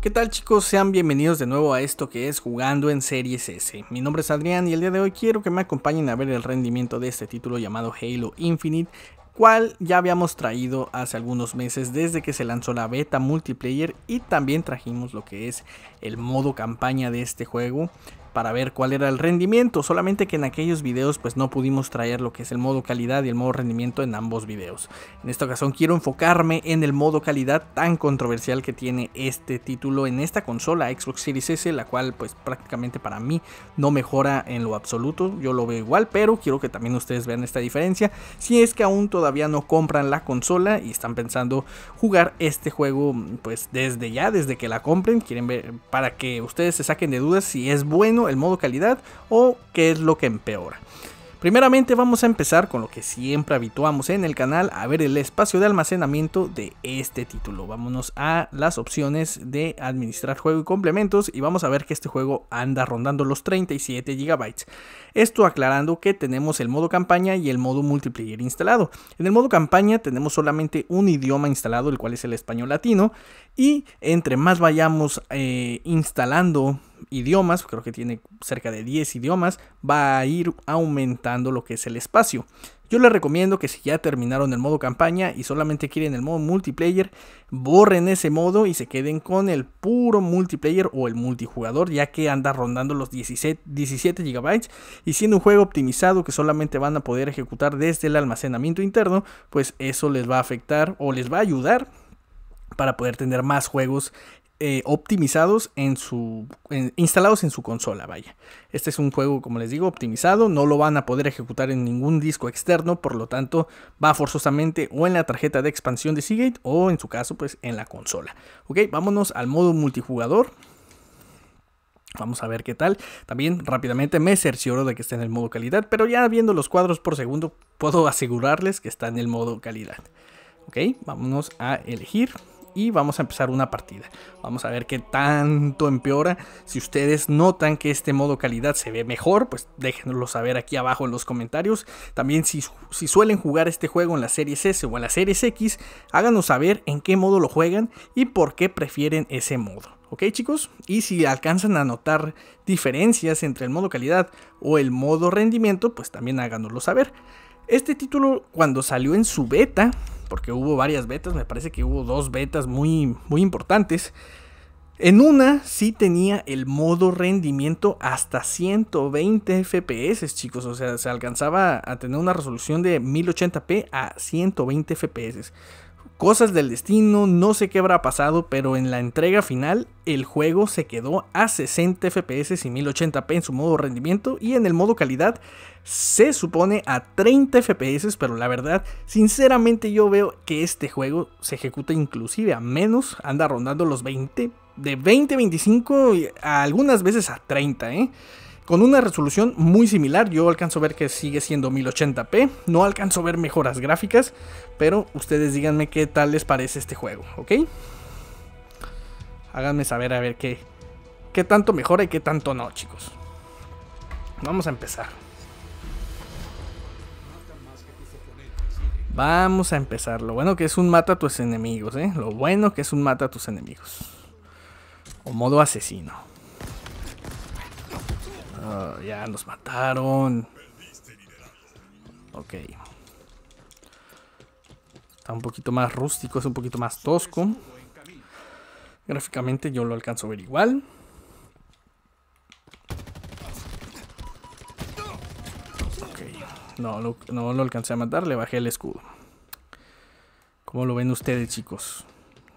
¿Qué tal chicos? Sean bienvenidos de nuevo a esto que es Jugando en Series S. Mi nombre es Adrián y el día de hoy quiero que me acompañen a ver el rendimiento de este título llamado Halo Infinite, cual ya habíamos traído hace algunos meses desde que se lanzó la beta multiplayer y también trajimos lo que es el modo campaña de este juego para ver cuál era el rendimiento, solamente que en aquellos videos pues no pudimos traer lo que es el modo calidad y el modo rendimiento en ambos videos. En esta ocasión quiero enfocarme en el modo calidad tan controversial que tiene este título en esta consola Xbox Series S, la cual pues prácticamente para mí no mejora en lo absoluto, yo lo veo igual, pero quiero que también ustedes vean esta diferencia, si es que aún todavía no compran la consola y están pensando jugar este juego pues desde ya, desde que la compren, quieren ver para que ustedes se saquen de dudas si es bueno el modo calidad o qué es lo que empeora. Primeramente vamos a empezar con lo que siempre habituamos en el canal, a ver el espacio de almacenamiento de este título. Vámonos a las opciones de administrar juego y complementos y vamos a ver que este juego anda rondando los 37 GB. Esto aclarando que tenemos el modo campaña y el modo multiplayer instalado. En el modo campaña tenemos solamente un idioma instalado, el cual es el español latino, y entre más vayamos eh, instalando idiomas, creo que tiene cerca de 10 idiomas, va a ir aumentando lo que es el espacio. Yo les recomiendo que si ya terminaron el modo campaña y solamente quieren el modo multiplayer, borren ese modo y se queden con el puro multiplayer o el multijugador, ya que anda rondando los 17, 17 GB y siendo un juego optimizado que solamente van a poder ejecutar desde el almacenamiento interno, pues eso les va a afectar o les va a ayudar para poder tener más juegos eh, optimizados en su. instalados en su consola, vaya. Este es un juego, como les digo, optimizado. No lo van a poder ejecutar en ningún disco externo. Por lo tanto, va forzosamente o en la tarjeta de expansión de Seagate. O en su caso, pues en la consola. Ok, vámonos al modo multijugador. Vamos a ver qué tal. También rápidamente me cercioro de que está en el modo calidad, pero ya viendo los cuadros por segundo puedo asegurarles que está en el modo calidad. Ok, vámonos a elegir y vamos a empezar una partida. Vamos a ver qué tanto empeora. Si ustedes notan que este modo calidad se ve mejor, pues déjenoslo saber aquí abajo en los comentarios. También si, si suelen jugar este juego en la Series S o en la Series X, háganos saber en qué modo lo juegan y por qué prefieren ese modo. ¿Ok chicos? Y si alcanzan a notar diferencias entre el modo calidad o el modo rendimiento, pues también háganoslo saber. Este título cuando salió en su beta porque hubo varias betas, me parece que hubo dos betas muy, muy importantes. En una sí tenía el modo rendimiento hasta 120 FPS, chicos. O sea, se alcanzaba a tener una resolución de 1080p a 120 FPS. Cosas del destino, no sé qué habrá pasado, pero en la entrega final el juego se quedó a 60 FPS y 1080p en su modo rendimiento y en el modo calidad se supone a 30 FPS, pero la verdad, sinceramente yo veo que este juego se ejecuta inclusive a menos, anda rondando los 20, de 20 25 y algunas veces a 30, ¿eh? con una resolución muy similar. Yo alcanzo a ver que sigue siendo 1080p, no alcanzo a ver mejoras gráficas, pero ustedes díganme qué tal les parece este juego, ¿ok? Háganme saber a ver qué, qué tanto mejora y qué tanto no, chicos. Vamos a empezar. Vamos a empezar. Lo bueno que es un mata a tus enemigos, ¿eh? Lo bueno que es un mata a tus enemigos. O modo asesino. Ah, ya nos mataron. Ok. Está un poquito más rústico, es un poquito más tosco. Gráficamente yo lo alcanzo a ver igual. Ok. No, lo, no lo alcancé a matar, le bajé el escudo. ¿Cómo lo ven ustedes, chicos?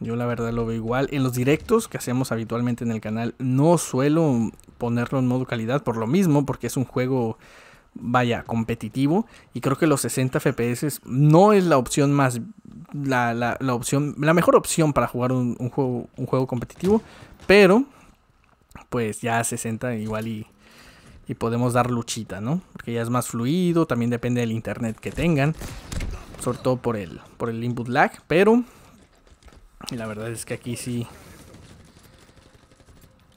Yo la verdad lo veo igual. En los directos que hacemos habitualmente en el canal no suelo ponerlo en modo calidad por lo mismo, porque es un juego, vaya, competitivo. Y creo que los 60 FPS no es la opción más, la, la, la opción, la mejor opción para jugar un, juego, un juego competitivo, pero pues ya 60 igual y, y podemos dar luchita, ¿no? Porque ya es más fluido, también depende del internet que tengan, sobre todo por el, por el input lag, pero la verdad es que aquí sí,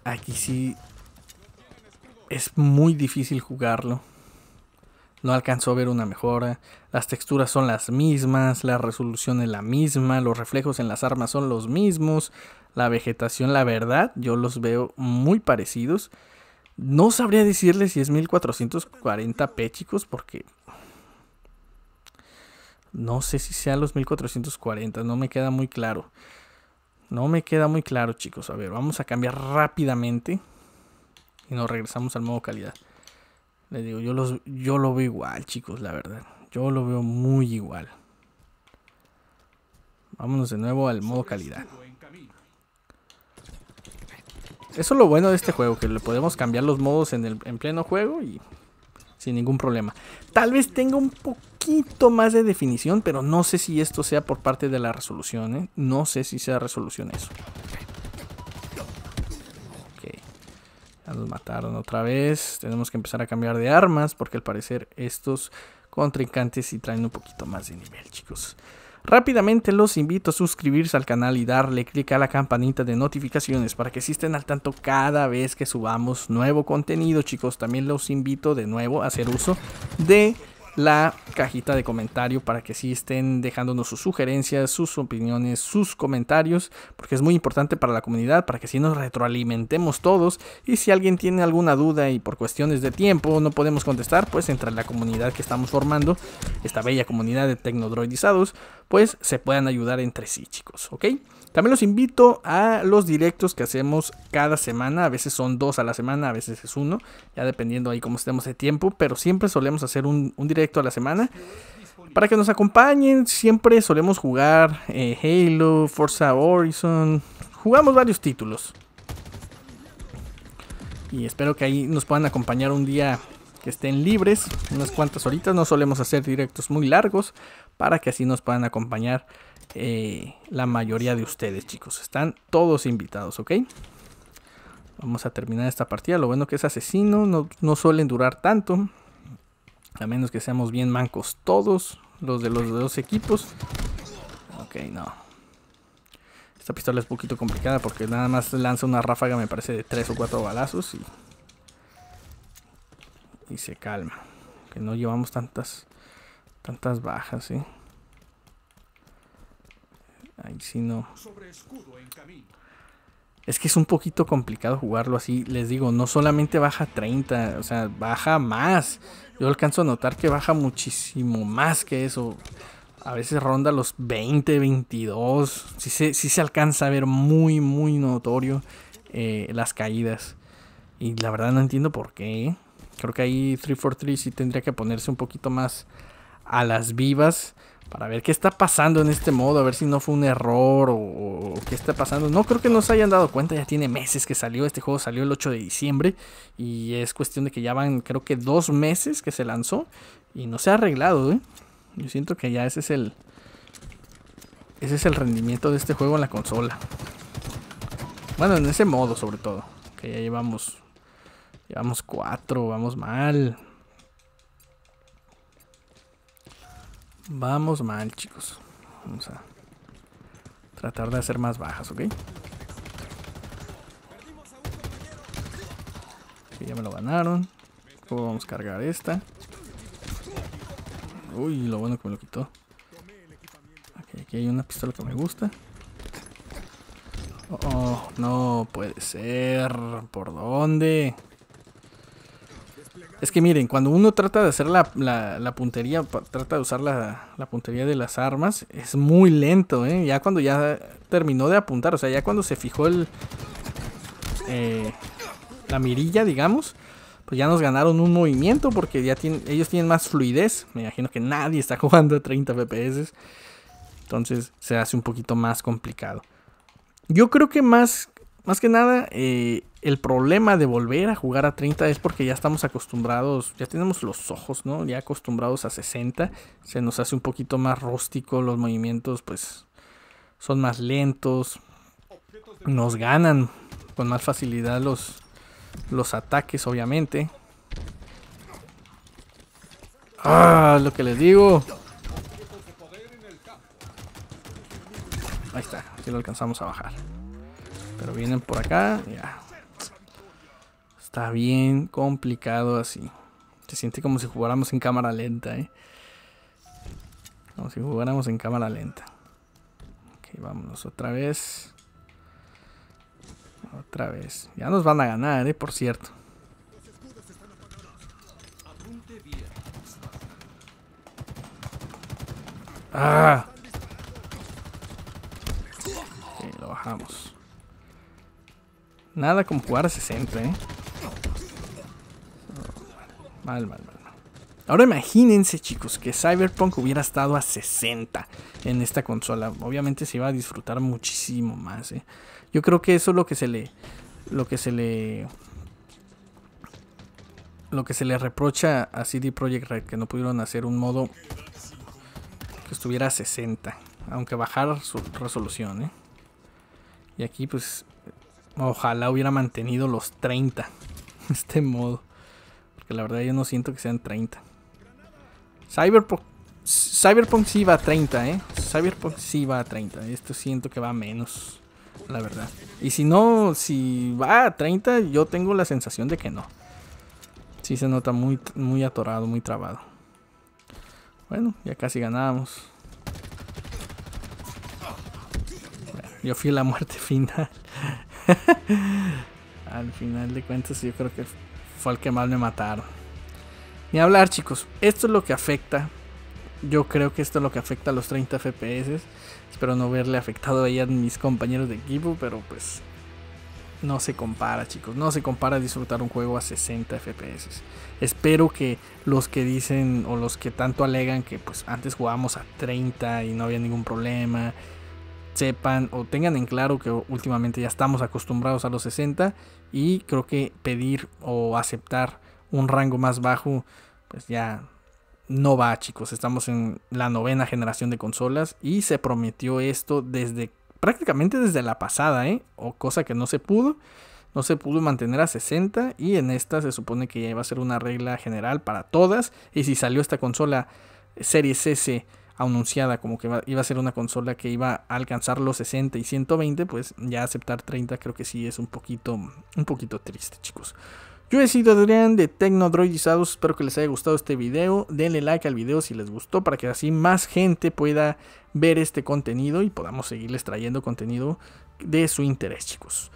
aquí sí es muy difícil jugarlo. No alcanzó a ver una mejora. Las texturas son las mismas, la resolución es la misma, los reflejos en las armas son los mismos. La vegetación, la verdad, yo los veo muy parecidos. No sabría decirle si es 1440p, chicos, porque no sé si sean los 1440, no me queda muy claro. No me queda muy claro, chicos. A ver, vamos a cambiar rápidamente y nos regresamos al modo calidad. Le digo, yo, los, yo lo veo igual, chicos, la verdad. Yo lo veo muy igual. Vámonos de nuevo al modo calidad. Eso es lo bueno de este juego, que le podemos cambiar los modos en, el, en pleno juego y sin ningún problema. Tal vez tenga un poquito más de definición, pero no sé si esto sea por parte de la resolución. ¿eh? No sé si sea resolución eso. Los mataron otra vez. Tenemos que empezar a cambiar de armas porque al parecer estos contrincantes sí traen un poquito más de nivel, chicos. Rápidamente los invito a suscribirse al canal y darle clic a la campanita de notificaciones para que estén al tanto cada vez que subamos nuevo contenido, chicos. También los invito de nuevo a hacer uso de la cajita de comentario para que si estén dejándonos sus sugerencias, sus opiniones, sus comentarios, porque es muy importante para la comunidad, para que si nos retroalimentemos todos y si alguien tiene alguna duda y por cuestiones de tiempo no podemos contestar, pues entre la comunidad que estamos formando, esta bella comunidad de tecnodroidizados, pues se puedan ayudar entre sí, chicos, ¿ok? También los invito a los directos que hacemos cada semana. A veces son dos a la semana, a veces es uno. Ya dependiendo ahí cómo estemos de tiempo. Pero siempre solemos hacer un, directo a la semana. Para que nos acompañen, siempre solemos jugar eh, Halo, Forza Horizon. Jugamos varios títulos. Y espero que ahí nos puedan acompañar un día que estén libres. Unas cuantas horitas. No solemos hacer directos muy largos. Para que así nos puedan acompañar eh, la mayoría de ustedes, chicos. Están todos invitados, ¿ok? Vamos a terminar esta partida. Lo bueno que es asesino, no, suelen durar tanto. A menos que seamos bien mancos todos, los de los dos equipos. Ok, no. Esta pistola es un poquito complicada porque nada más lanza una ráfaga, me parece, de tres o cuatro balazos y... se calma. Que no llevamos tantas... Tantas bajas, ¿eh? no. Es que es un poquito complicado jugarlo así. Les digo, no solamente baja 30, o sea, baja más. Yo alcanzo a notar que baja muchísimo más que eso. A veces ronda los 20, 22. Sí se, sí se alcanza a ver muy, muy notorio eh, las caídas. Y la verdad no entiendo por qué. ¿eh? Creo que ahí 343 sí tendría que ponerse un poquito más a las vivas para ver qué está pasando en este modo, a ver si no fue un error o, qué está pasando. No creo que nos hayan dado cuenta, ya tiene meses que salió, este juego salió el 8 de diciembre y es cuestión de que ya van creo que dos meses que se lanzó y no se ha arreglado. ¿eh? Yo siento que ya ese es el... Ese es el rendimiento de este juego en la consola. Bueno, en ese modo sobre todo. Que ya llevamos... Llevamos cuatro, vamos mal. Vamos mal, chicos. Vamos a tratar de hacer más bajas, ¿ok? ya me lo ganaron. vamos a cargar esta. Uy, lo bueno que me lo quitó. aquí hay una pistola que me gusta. Oh, no puede ser. ¿Por dónde? Es que miren, cuando uno trata de hacer la, puntería, trata de usar la, puntería de las armas, es muy lento, ¿eh? Ya cuando ya terminó de apuntar, o sea, ya cuando se fijó el... Eh, la mirilla, digamos, pues ya nos ganaron un movimiento porque ya tienen, ellos tienen más fluidez. Me imagino que nadie está jugando a 30 FPS. Entonces se hace un poquito más complicado. Yo creo que más más que nada, eh, el problema de volver a jugar a 30 es porque ya estamos acostumbrados, ya tenemos los ojos, ¿no? Ya acostumbrados a 60, se nos hace un poquito más rústico, los movimientos pues son más lentos, nos ganan con más facilidad los, los ataques, obviamente. Ah, lo que les digo. Ahí está, aquí lo alcanzamos a bajar. Pero vienen por acá. Ya. Está bien complicado así. Se siente como si jugáramos en cámara lenta, ¿eh? Como si jugáramos en cámara lenta. Ok, vámonos otra vez. Otra vez. Ya nos van a ganar, ¿eh? Por cierto. ¡Ah! lo bajamos. Nada como jugar a 60, ¿eh? Mal, mal, mal. Ahora imagínense, chicos, que Cyberpunk hubiera estado a 60 en esta consola. Obviamente se iba a disfrutar muchísimo más, ¿eh? Yo creo que eso es lo que se le... Lo que se le... Lo que se le reprocha a CD Projekt Red, que no pudieron hacer un modo que estuviera a 60. Aunque bajara su resolución, ¿eh? Y aquí pues Ojalá hubiera mantenido los 30. este modo. Porque la verdad yo no siento que sean 30. Cyberpunk. Cyberpunk sí va a 30, ¿eh? Cyberpunk sí va a 30. Esto siento que va menos. La verdad. Y si no, si va a 30, yo tengo la sensación de que no. Sí se nota muy, muy atorado, muy trabado. Bueno, ya casi ganamos. Yo fui la muerte final. Al final de cuentas, yo creo que fue el que más me mataron. Ni hablar, chicos. Esto es lo que afecta. Yo creo que esto es lo que afecta a los 30 FPS. Espero no verle afectado ahí a mis compañeros de equipo, pero pues no se compara, chicos. No se compara disfrutar un juego a 60 FPS. Espero que los que dicen o los que tanto alegan que pues antes jugábamos a 30 y no había ningún problema sepan o tengan en claro que últimamente ya estamos acostumbrados a los 60 y creo que pedir o aceptar un rango más bajo pues ya no va chicos, estamos en la novena generación de consolas y se prometió esto desde prácticamente desde la pasada, ¿eh? o cosa que no se pudo. No se pudo mantener a 60 y en esta se supone que ya iba a ser una regla general para todas. Y si salió esta consola Series S anunciada como que iba a ser una consola que iba a alcanzar los 60 y 120, pues ya aceptar 30 creo que sí es un poquito, un poquito triste, chicos. Yo he sido Adrián de Tecnodroidizados, espero que les haya gustado este video, denle like al video si les gustó para que así más gente pueda ver este contenido y podamos seguirles trayendo contenido de su interés, chicos.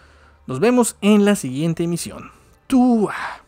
Nos vemos en la siguiente emisión. ¡Tú! Ah.